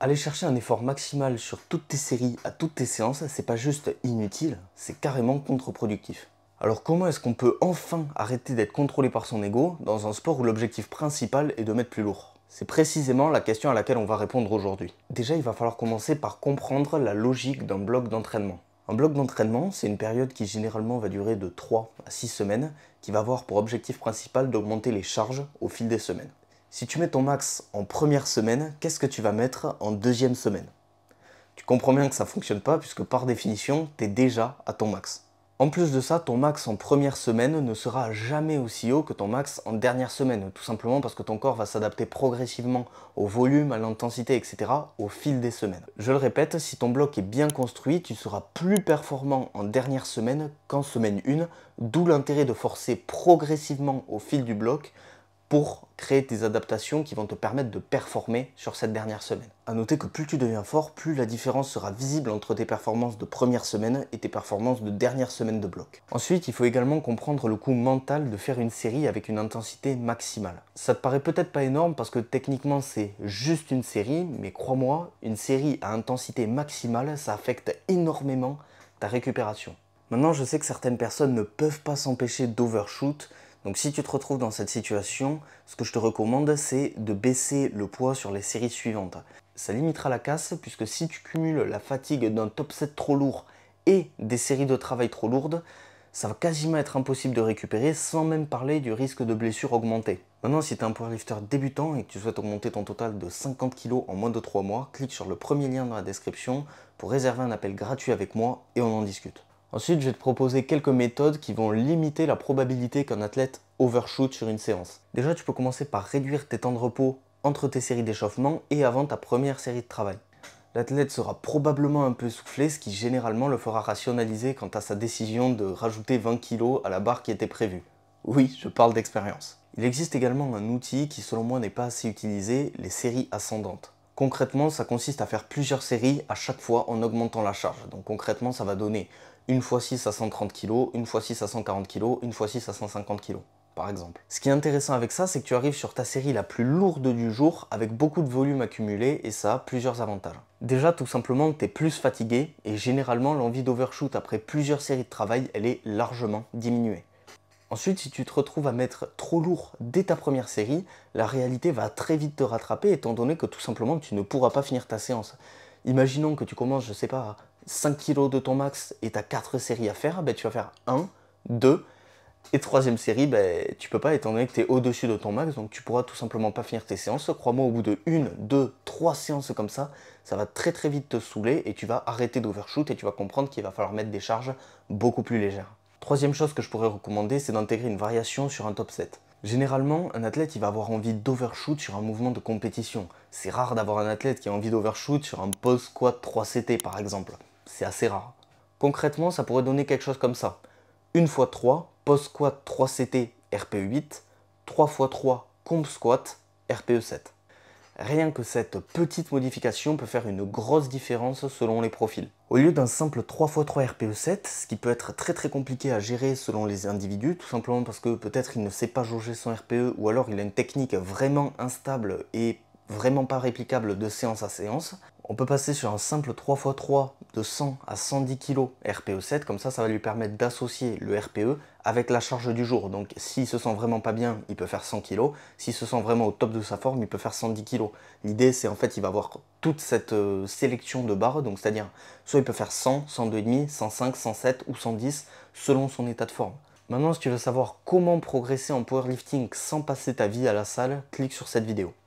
aller chercher un effort maximal sur toutes tes séries, à toutes tes séances, c'est pas juste inutile, c'est carrément contre-productif. Alors comment est-ce qu'on peut enfin arrêter d'être contrôlé par son ego dans un sport où l'objectif principal est de mettre plus lourd c'est précisément la question à laquelle on va répondre aujourd'hui. Déjà, il va falloir commencer par comprendre la logique d'un bloc d'entraînement. Un bloc d'entraînement, c'est une période qui généralement va durer de 3 à 6 semaines, qui va avoir pour objectif principal d'augmenter les charges au fil des semaines. Si tu mets ton max en première semaine, qu'est-ce que tu vas mettre en deuxième semaine Tu comprends bien que ça ne fonctionne pas puisque par définition, tu es déjà à ton max. En plus de ça, ton max en première semaine ne sera jamais aussi haut que ton max en dernière semaine, tout simplement parce que ton corps va s'adapter progressivement au volume, à l'intensité, etc. au fil des semaines. Je le répète, si ton bloc est bien construit, tu seras plus performant en dernière semaine qu'en semaine 1, d'où l'intérêt de forcer progressivement au fil du bloc pour créer tes adaptations qui vont te permettre de performer sur cette dernière semaine. A noter que plus tu deviens fort, plus la différence sera visible entre tes performances de première semaine et tes performances de dernière semaine de bloc. Ensuite, il faut également comprendre le coût mental de faire une série avec une intensité maximale. Ça te paraît peut-être pas énorme parce que techniquement c'est juste une série, mais crois-moi, une série à intensité maximale, ça affecte énormément ta récupération. Maintenant, je sais que certaines personnes ne peuvent pas s'empêcher d'overshoot, donc si tu te retrouves dans cette situation, ce que je te recommande, c'est de baisser le poids sur les séries suivantes. Ça limitera la casse, puisque si tu cumules la fatigue d'un top 7 trop lourd et des séries de travail trop lourdes, ça va quasiment être impossible de récupérer, sans même parler du risque de blessure augmentée. Maintenant, si tu es un powerlifter débutant et que tu souhaites augmenter ton total de 50 kg en moins de 3 mois, clique sur le premier lien dans la description pour réserver un appel gratuit avec moi et on en discute. Ensuite, je vais te proposer quelques méthodes qui vont limiter la probabilité qu'un athlète overshoot sur une séance. Déjà, tu peux commencer par réduire tes temps de repos entre tes séries d'échauffement et avant ta première série de travail. L'athlète sera probablement un peu soufflé, ce qui généralement le fera rationaliser quant à sa décision de rajouter 20 kg à la barre qui était prévue. Oui, je parle d'expérience. Il existe également un outil qui selon moi n'est pas assez utilisé, les séries ascendantes. Concrètement, ça consiste à faire plusieurs séries à chaque fois en augmentant la charge. Donc concrètement, ça va donner une fois 6 à 130 kg, une fois 6 à 140 kg, une fois 6 à 150 kg. Par exemple. Ce qui est intéressant avec ça, c'est que tu arrives sur ta série la plus lourde du jour avec beaucoup de volume accumulé et ça a plusieurs avantages. Déjà, tout simplement, tu es plus fatigué et généralement, l'envie d'overshoot après plusieurs séries de travail, elle est largement diminuée. Ensuite, si tu te retrouves à mettre trop lourd dès ta première série, la réalité va très vite te rattraper étant donné que tout simplement tu ne pourras pas finir ta séance. Imaginons que tu commences, je sais pas, 5 kg de ton max et tu as 4 séries à faire, ben, tu vas faire 1, 2 et troisième série, ben, tu peux pas étant donné que tu es au-dessus de ton max, donc tu pourras tout simplement pas finir tes séances. Crois-moi, au bout de 1, 2, 3 séances comme ça, ça va très très vite te saouler et tu vas arrêter d'overshoot et tu vas comprendre qu'il va falloir mettre des charges beaucoup plus légères. Troisième chose que je pourrais recommander, c'est d'intégrer une variation sur un top set. Généralement, un athlète il va avoir envie d'overshoot sur un mouvement de compétition. C'est rare d'avoir un athlète qui a envie d'overshoot sur un post squat 3CT par exemple. C'est assez rare. Concrètement, ça pourrait donner quelque chose comme ça. 1 x 3, post squat 3CT RPE 8, 3 x 3, comp squat RPE 7. Rien que cette petite modification peut faire une grosse différence selon les profils. Au lieu d'un simple 3x3 RPE7, ce qui peut être très très compliqué à gérer selon les individus, tout simplement parce que peut-être il ne sait pas jauger son RPE ou alors il a une technique vraiment instable et vraiment pas réplicable de séance à séance, on peut passer sur un simple 3x3 de 100 à 110 kg RPE7, comme ça, ça va lui permettre d'associer le RPE avec la charge du jour. Donc s'il se sent vraiment pas bien, il peut faire 100 kg. S'il se sent vraiment au top de sa forme, il peut faire 110 kg. L'idée, c'est en fait, il va avoir toute cette euh, sélection de barres, donc c'est-à-dire, soit il peut faire 100, 102,5, 105, 107 ou 110, selon son état de forme. Maintenant, si tu veux savoir comment progresser en powerlifting sans passer ta vie à la salle, clique sur cette vidéo.